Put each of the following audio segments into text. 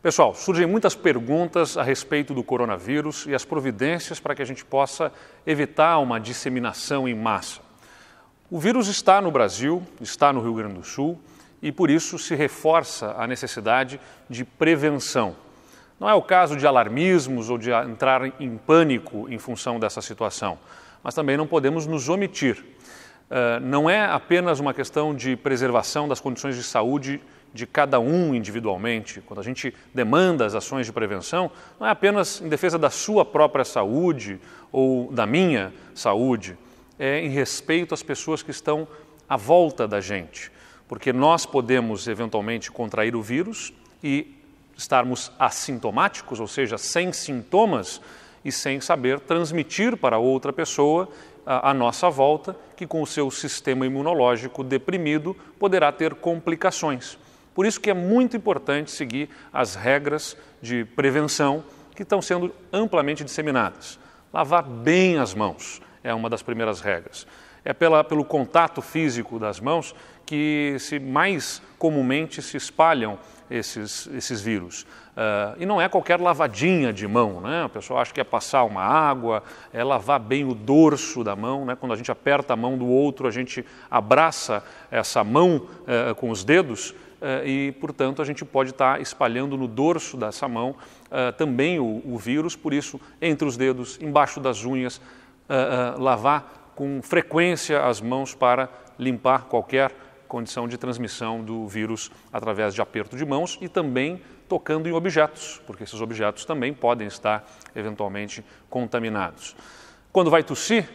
Pessoal, surgem muitas perguntas a respeito do coronavírus e as providências para que a gente possa evitar uma disseminação em massa. O vírus está no Brasil, está no Rio Grande do Sul e por isso se reforça a necessidade de prevenção. Não é o caso de alarmismos ou de entrar em pânico em função dessa situação, mas também não podemos nos omitir. Eh, não é apenas uma questão de preservação das condições de saúde de cada um individualmente. Quando a gente demanda as ações de prevenção, não é apenas em defesa da sua própria saúde ou da minha saúde, é em respeito às pessoas que estão à volta da gente, porque nós podemos eventualmente contrair o vírus e estarmos assintomáticos, ou seja, sem sintomas e sem saber transmitir para outra pessoa à nossa volta, que com o seu sistema imunológico deprimido poderá ter complicações. Por isso que é muito importante seguir as regras de prevenção que estão sendo amplamente disseminadas. Lavar bem as mãos é uma das primeiras regras. É pela, pelo contato físico das mãos que se mais comumente se espalham esses, esses vírus. Uh, e não é qualquer lavadinha de mão, né? O pessoal acha que é passar uma água, é lavar bem o dorso da mão, né? Quando a gente aperta a mão do outro, a gente abraça essa mão uh, com os dedos uh, e, portanto, a gente pode estar espalhando no dorso dessa mão eh, também o, o, vírus. Por isso, entre os dedos, embaixo das unhas, lavar com frequência as mãos para limpar qualquer condição de transmissão do vírus através de aperto de mãos e também tocando em objetos, porque esses objetos também podem estar eventualmente contaminados. Quando vai tossir,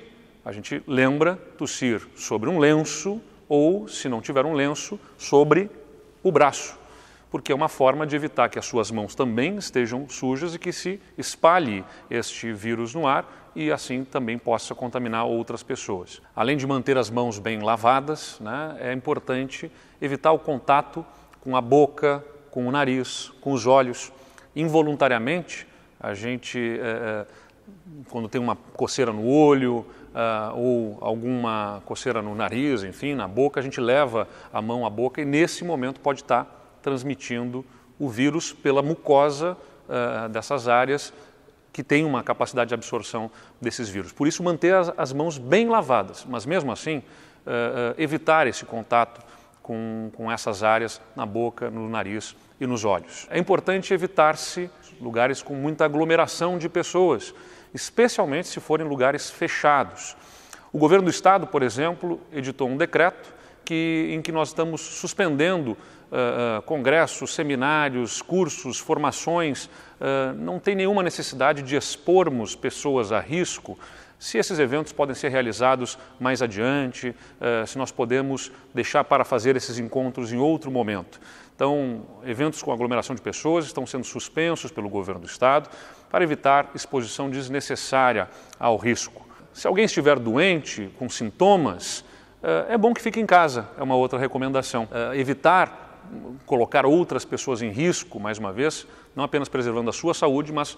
a gente lembra tossir sobre um lenço ou, se não tiver um lenço, sobre o braço porque é uma forma de evitar que as suas mãos também estejam sujas e que se espalhe este vírus no ar e assim também possa contaminar outras pessoas. Além de manter as mãos bem lavadas, né, é importante evitar o contato com a boca, com o nariz, com os olhos. Involuntariamente, a gente, é, quando tem uma coceira no olho, eh, ou alguma coceira no nariz, enfim, na boca, a gente leva a mão à boca e nesse momento pode estar transmitindo o vírus pela mucosa uh, dessas áreas que tem uma capacidade de absorção desses vírus. Por isso, manter as, as mãos bem lavadas, mas mesmo assim, uh, evitar esse contato com, com essas áreas na boca, no nariz e nos olhos. É importante evitar-se lugares com muita aglomeração de pessoas, especialmente se forem lugares fechados. O governo do estado, por exemplo, editou um decreto que, em que nós estamos suspendendo uh, congressos, seminários, cursos, formações. Uh, não tem nenhuma necessidade de expormos pessoas a risco. Se esses eventos podem ser realizados mais adiante, uh, se nós podemos deixar para fazer esses encontros em outro momento. Então, eventos com aglomeração de pessoas estão sendo suspensos pelo governo do estado para evitar exposição desnecessária ao risco. Se alguém estiver doente, com sintomas, eh, é bom que fique em casa, é uma outra recomendação. Eh, evitar colocar outras pessoas em risco, mais uma vez, não apenas preservando a sua saúde, mas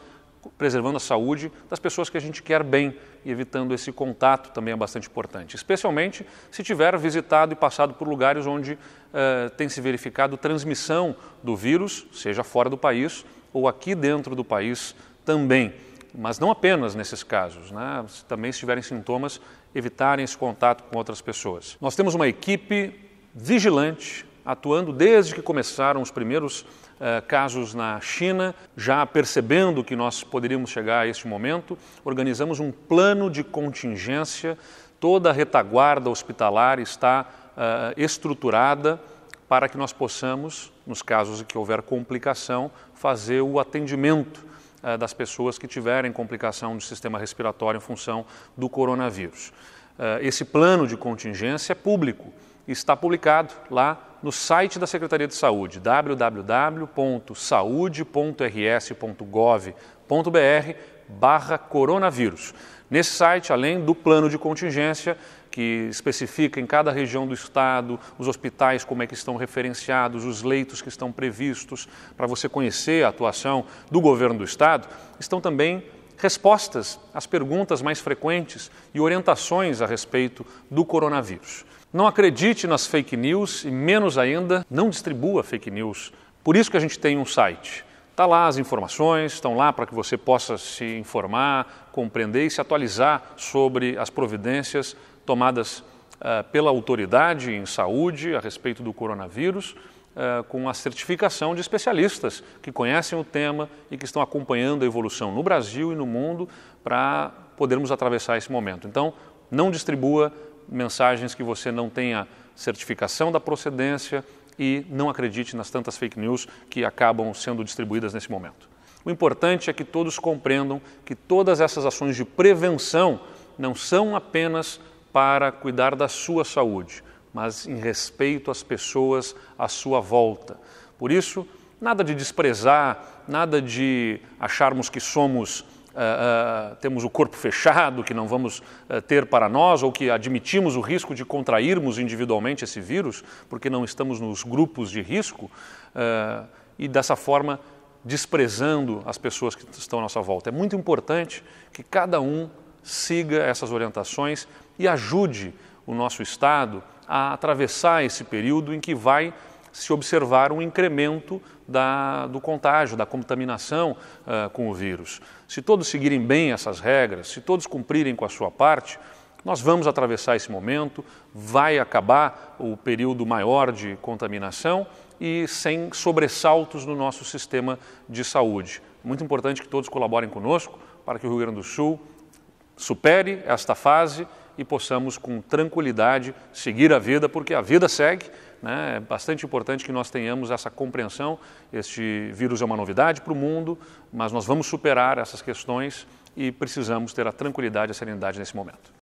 preservando a saúde das pessoas que a gente quer bem e evitando esse contato também é bastante importante, especialmente se tiver visitado e passado por lugares onde uh, tem se verificado transmissão do vírus, seja fora do país ou aqui dentro do país também mas não apenas nesses casos, né? também se tiverem sintomas, evitarem esse contato com outras pessoas. Nós temos uma equipe vigilante atuando desde que começaram os primeiros eh, casos na China, já percebendo que nós poderíamos chegar a este momento, organizamos um plano de contingência, toda a retaguarda hospitalar está eh, estruturada para que nós possamos, nos casos em que houver complicação, fazer o atendimento uh, das pessoas que tiverem complicação do sistema respiratório em função do coronavírus. Uh, esse plano de contingência é público está publicado lá no site da Secretaria de Saúde, www.saude.rs.gov.br barra coronavírus. Nesse site, além do plano de contingência, que especifica em cada região do estado os hospitais, como é que estão referenciados, os leitos que estão previstos, para você conhecer a atuação do governo do estado, estão também respostas às perguntas mais frequentes e orientações a respeito do coronavírus. Não acredite nas fake news e, menos ainda, não distribua fake news. Por isso que a gente tem um site, Está lá as informações, estão lá para que você possa se informar, compreender e se atualizar sobre as providências tomadas uh, pela autoridade em saúde a respeito do coronavírus, uh, com a certificação de especialistas que conhecem o tema e que estão acompanhando a evolução no Brasil e no mundo para podermos atravessar esse momento. Então, não distribua mensagens que você não tenha certificação da procedência, e não acredite nas tantas fake news que acabam sendo distribuídas nesse momento. O importante é que todos compreendam que todas essas ações de prevenção não são apenas para cuidar da sua saúde, mas em respeito às pessoas à sua volta. Por isso, nada de desprezar, nada de acharmos que somos uh, uh, temos o corpo fechado, que não vamos uh, ter para nós, ou que admitimos o risco de contrairmos individualmente esse vírus, porque não estamos nos grupos de risco, e dessa forma desprezando as pessoas que estão à nossa volta. É muito importante que cada um siga essas orientações e ajude o nosso Estado a atravessar esse período em que vai se observar um incremento da, do contágio, da contaminação uh, com o vírus. Se todos seguirem bem essas regras, se todos cumprirem com a sua parte, nós vamos atravessar esse momento, vai acabar o período maior de contaminação e sem sobressaltos no nosso sistema de saúde. Muito importante que todos colaborem conosco para que o Rio Grande do Sul supere esta fase e possamos com tranquilidade seguir a vida, porque a vida segue. Né? É bastante importante que nós tenhamos essa compreensão. Este vírus é uma novidade para o mundo, mas nós vamos superar essas questões e precisamos ter a tranquilidade e a serenidade nesse momento.